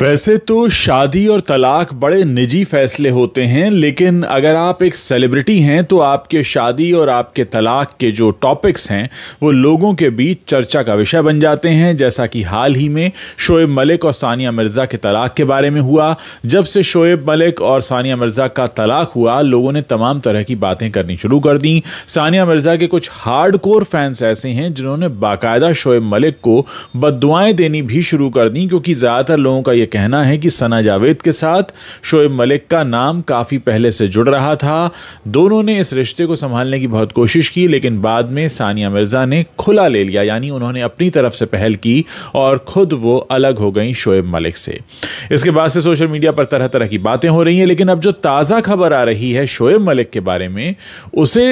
वैसे तो शादी और तलाक बड़े निजी फैसले होते हैं लेकिन अगर आप एक सेलिब्रिटी हैं तो आपके शादी और आपके तलाक के जो टॉपिक्स हैं वो लोगों के बीच चर्चा का विषय बन जाते हैं जैसा कि हाल ही में शोएब मलिक और सानिया मिर्ज़ा के तलाक के बारे में हुआ जब से शोएब मलिक और सानिया मिर्ज़ा का तलाक हुआ लोगों ने तमाम तरह की बातें करनी शुरू कर दी सानिया मिर्ज़ा के कुछ हार्ड फैंस ऐसे हैं जिन्होंने बाकायदा शोएब मलिक को बदुआएँ देनी भी शुरू कर दी क्योंकि ज़्यादातर लोगों का ये कहना है कि सना जावेद के साथ शोएब मलिक का नाम काफ़ी पहले से जुड़ रहा था दोनों ने इस रिश्ते को संभालने की बहुत कोशिश की लेकिन बाद में सानिया मिर्ज़ा ने खुला ले लिया यानी उन्होंने अपनी तरफ से पहल की और ख़ुद वो अलग हो गई शोएब मलिक से इसके बाद से सोशल मीडिया पर तरह तरह की बातें हो रही हैं लेकिन अब जो ताज़ा खबर आ रही है शोएब मलिक के बारे में उसे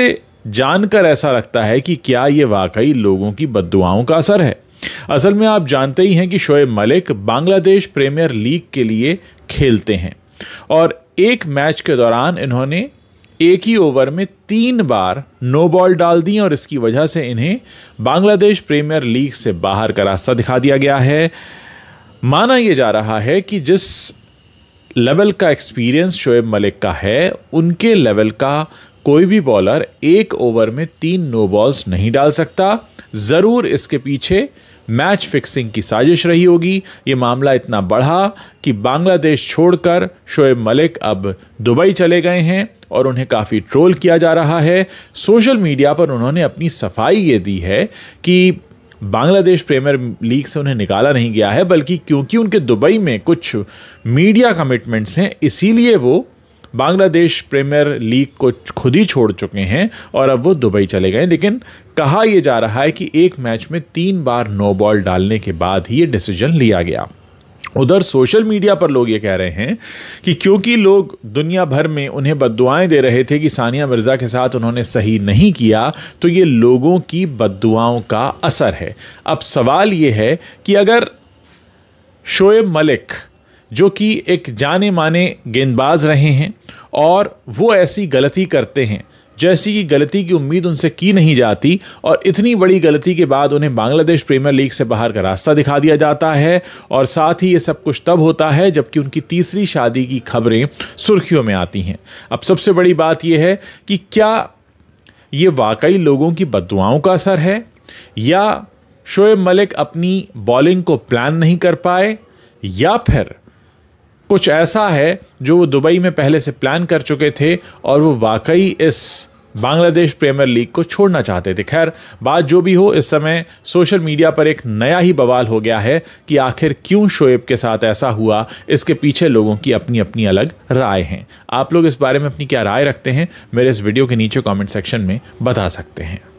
जानकर ऐसा लगता है कि क्या ये वाकई लोगों की बदुआओं का असर है असल में आप जानते ही हैं कि शोएब मलिक बांग्लादेश प्रीमियर लीग के लिए खेलते हैं और एक मैच के दौरान इन्होंने एक ही ओवर में तीन बार नो बॉल डाल दी और इसकी वजह से इन्हें बांग्लादेश प्रीमियर लीग से बाहर का रास्ता दिखा दिया गया है माना यह जा रहा है कि जिस लेवल का एक्सपीरियंस शोएब मलिक का है उनके लेवल का कोई भी बॉलर एक ओवर में तीन नो बॉल्स नहीं डाल सकता ज़रूर इसके पीछे मैच फिक्सिंग की साजिश रही होगी ये मामला इतना बढ़ा कि बांग्लादेश छोड़कर शोएब मलिक अब दुबई चले गए हैं और उन्हें काफ़ी ट्रोल किया जा रहा है सोशल मीडिया पर उन्होंने अपनी सफाई ये दी है कि बांग्लादेश प्रीमियर लीग से उन्हें निकाला नहीं गया है बल्कि क्योंकि उनके दुबई में कुछ मीडिया कमिटमेंट्स हैं इसीलिए वो बांग्लादेश प्रीमियर लीग को खुद ही छोड़ चुके हैं और अब वो दुबई चले गए लेकिन कहा यह जा रहा है कि एक मैच में तीन बार नो बॉल डालने के बाद ही ये डिसीजन लिया गया उधर सोशल मीडिया पर लोग ये कह रहे हैं कि क्योंकि लोग दुनिया भर में उन्हें बददुआएं दे रहे थे कि सानिया मिर्ज़ा के साथ उन्होंने सही नहीं किया तो ये लोगों की बददुआओं का असर है अब सवाल ये है कि अगर शोएब मलिक जो कि एक जाने माने गेंदबाज रहे हैं और वो ऐसी गलती करते हैं जैसी कि गलती की उम्मीद उनसे की नहीं जाती और इतनी बड़ी गलती के बाद उन्हें बांग्लादेश प्रीमियर लीग से बाहर का रास्ता दिखा दिया जाता है और साथ ही ये सब कुछ तब होता है जबकि उनकी तीसरी शादी की खबरें सुर्खियों में आती हैं अब सबसे बड़ी बात यह है कि क्या ये वाकई लोगों की बदुआओं का असर है या शोएब मलिक अपनी बॉलिंग को प्लान नहीं कर पाए या फिर कुछ ऐसा है जो वो दुबई में पहले से प्लान कर चुके थे और वो वाकई इस बांग्लादेश प्रीमियर लीग को छोड़ना चाहते थे खैर बात जो भी हो इस समय सोशल मीडिया पर एक नया ही बवाल हो गया है कि आखिर क्यों शोएब के साथ ऐसा हुआ इसके पीछे लोगों की अपनी अपनी अलग राय हैं आप लोग इस बारे में अपनी क्या राय रखते हैं मेरे इस वीडियो के नीचे कमेंट सेक्शन में बता सकते हैं